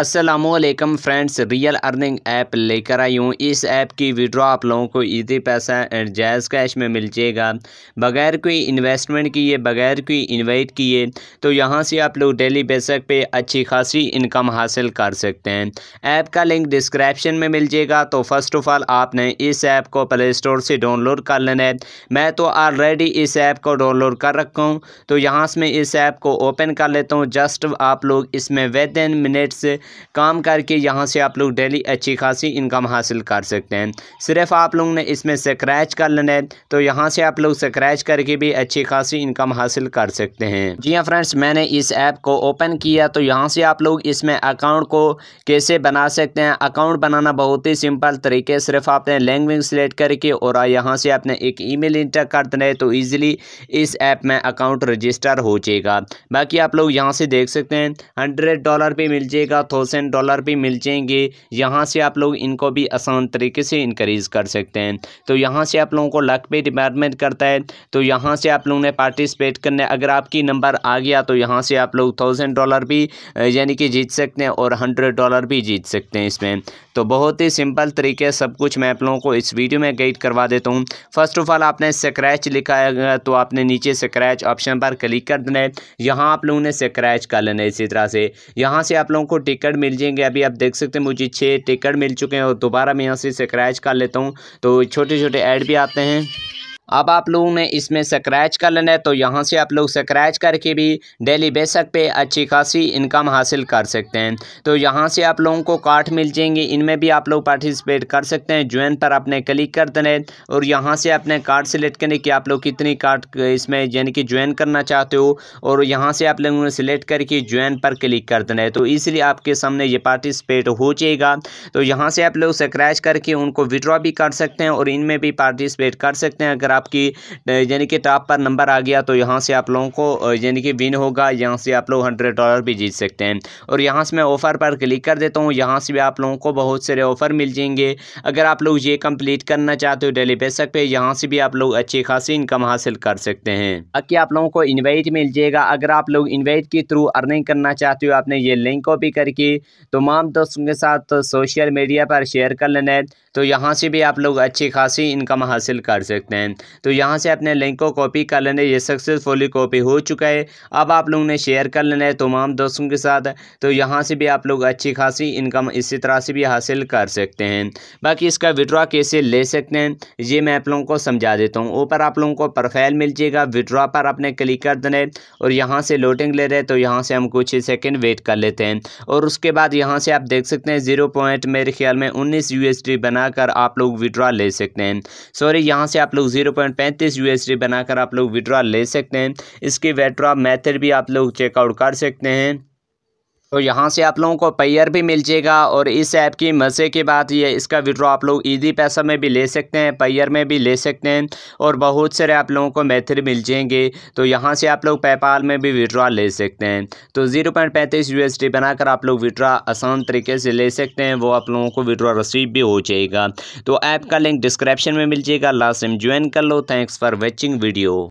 Aslam friends real earning app लेकर आई हूँ इस ऐप की विड्रॉ आप लोगों को इजी पैसा जायज़ कैश में मिल जाएगा बगैर कोई इन्वेस्टमेंट किए बगैर कोई इन्वाइट किए तो यहाँ से आप लोग डेली बेसक पे अच्छी खासी इनकम हासिल कर सकते हैं ऐप का लिंक डिस्क्रिप्शन में मिल जाएगा तो फ़र्स्ट ऑफ़ ऑल आपने इस ऐप को प्ले स्टोर से डाउनलोड कर लेना है मैं तो ऑलरेडी इस ऐप को डाउनलोड कर रखा हूँ तो यहाँ से मैं इस ऐप को ओपन कर लेता हूँ जस्ट आप लोग इसमें विद इन मिनट्स काम करके यहाँ से आप लोग डेली अच्छी खासी इनकम हासिल कर सकते हैं सिर्फ आप लोग ने इसमें स्क्रैच कर लेना है तो यहाँ से आप लोग स्क्रैच करके भी अच्छी खासी इनकम हासिल कर सकते हैं जी हाँ फ्रेंड्स मैंने इस ऐप को ओपन किया तो यहाँ से आप लोग इसमें अकाउंट को कैसे बना सकते हैं अकाउंट बनाना बहुत ही सिंपल तरीके सिर्फ आपने लैंग्वेज सेलेक्ट करके और यहाँ से आपने एक मेल इंटर कर देना है तो ईजिली इस ऐप में अकाउंट रजिस्टर हो जाएगा बाकी आप लोग यहाँ से देख सकते हैं हंड्रेड डॉलर भी मिल जाएगा थाउजेंड डॉलर भी मिल जाएंगे यहाँ से आप लोग इनको भी आसान तरीके से इनक्रीज़ कर सकते हैं तो यहाँ से आप लोगों को लक पे डिपार्टमेंट करता है तो यहाँ से आप लोगों ने पार्टिसिपेट करना अगर आपकी नंबर आ गया तो यहाँ से आप लोग थाउजेंड डॉलर भी यानी कि जीत सकते हैं और हंड्रेड डॉलर भी जीत सकते हैं इसमें तो बहुत ही सिंपल तरीके सब कुछ मैं आप लोगों को इस वीडियो में गाइड करवा देता हूँ फर्स्ट ऑफ ऑल आपने स्क्रैच लिखा है तो आपने नीचे स्क्रैच ऑप्शन पर क्लिक कर देना है यहाँ आप लोगों ने स्क्रैच कर लेना है इसी तरह से यहाँ से आप लोगों को टिक टिकट मिल जाएंगे अभी आप देख सकते हैं मुझे छः टिकट मिल चुके हैं और दोबारा मैं यहाँ से स्क्रैच कर लेता हूँ तो छोटे छोटे ऐड भी आते हैं अब आप लोगों ने इसमें स्क्रैच कर लेना है तो यहाँ से आप लोग स्क्रैच करके भी डेली बेसक पे अच्छी खासी इनकम हासिल कर सकते हैं तो यहाँ से आप लोगों को कार्ड मिल जाएंगे इनमें भी आप लोग पार्टिसिपेट कर सकते हैं ज्वाइन पर आपने क्लिक कर देना है और यहाँ से अपने कार्ड सेलेक्ट करने की आप लोग कितनी कार्ड इसमें यानी कि ज्वाइन करना चाहते हो और यहाँ से आप लोगों ने सिलेक्ट करके ज्वाइन पर क्लिक कर देना है तो इसलिए आपके सामने ये पार्टिसिपेट हो जाएगा तो यहाँ से आप लोग स्क्रैच करके उनको विड्रॉ भी कर सकते हैं और इनमें भी पार्टिसिपेट कर सकते हैं अगर आपकी यानी कि टॉप पर नंबर आ गया तो यहाँ से आप लोगों को यानी कि विन होगा यहाँ से आप लोग हंड्रेड डॉलर भी जीत सकते हैं और यहाँ से मैं ऑफ़र पर क्लिक कर देता हूँ यहाँ से भी आप लोगों को बहुत सारे ऑफ़र मिल जाएंगे अगर आप लोग ये कम्प्लीट करना चाहते हो डेली बेसक पर यहाँ से भी आप लोग अच्छी खासी इनकम हासिल कर सकते हैं बाकी आप लोगों को इन्वाइट मिल जाएगा अगर आप लोग इन्वाइट के थ्रू अर्निंग करना चाहते हो आपने ये लिंक कॉपी करके तमाम दोस्तों के साथ तो सोशल मीडिया पर शेयर कर लेना है तो यहाँ से भी आप लोग अच्छी खासी इनकम हासिल कर सकते हैं तो यहाँ से अपने लिंक को कॉपी कर लेना ये सक्सेसफुली कॉपी हो चुका है अब आप लोगों ने शेयर कर लेना है तमाम दोस्तों के साथ तो यहाँ से भी आप लोग अच्छी खासी इनकम इसी तरह से भी हासिल कर सकते हैं बाकी इसका विड्रॉ कैसे ले सकते हैं ये मैं आप लोगों को समझा देता हूँ ऊपर आप लोगों को प्रोफाइल मिल जाएगा विड्रॉ पर आपने क्लिक कर देना है और यहाँ से लोटिंग ले रहे हैं तो यहाँ से हम कुछ ही सेकेंड वेट कर लेते हैं और उसके बाद यहाँ से आप देख सकते हैं जीरो पॉइंट मेरे ख्याल में उन्नीस यू बनाकर आप लोग विड्रॉ ले सकते हैं सॉरी यहाँ से आप लोग जीरो पॉइंट पैंतीस यू बनाकर आप लोग विड्रॉ ले सकते हैं इसकी विड्रॉ मैथड भी आप लोग चेकआउट कर सकते हैं तो यहाँ से आप लोगों को पेयर भी मिल जाएगा और इस ऐप की मज़े की बात ये इसका विड्रॉ आप लोग ईजी पैसा में भी ले सकते हैं पेयर में भी ले सकते हैं और बहुत सारे आप लोगों को मेथड मिल जाएंगे तो यहाँ से आप लोग पेपाल में भी विड्रॉ ले सकते हैं तो ज़ीरो पॉइंट पैंतीस यू एस बनाकर आप लोग विड्रॉ आसान तरीके से ले सकते हैं वो आप लोगों को विड्रॉ रसीद भी हो जाएगा तो ऐप का लिंक डिस्क्रिप्शन में मिल जाएगा लास्ट टाइम ज्वाइन कर लो थैंक्स फॉर वॉचिंग वीडियो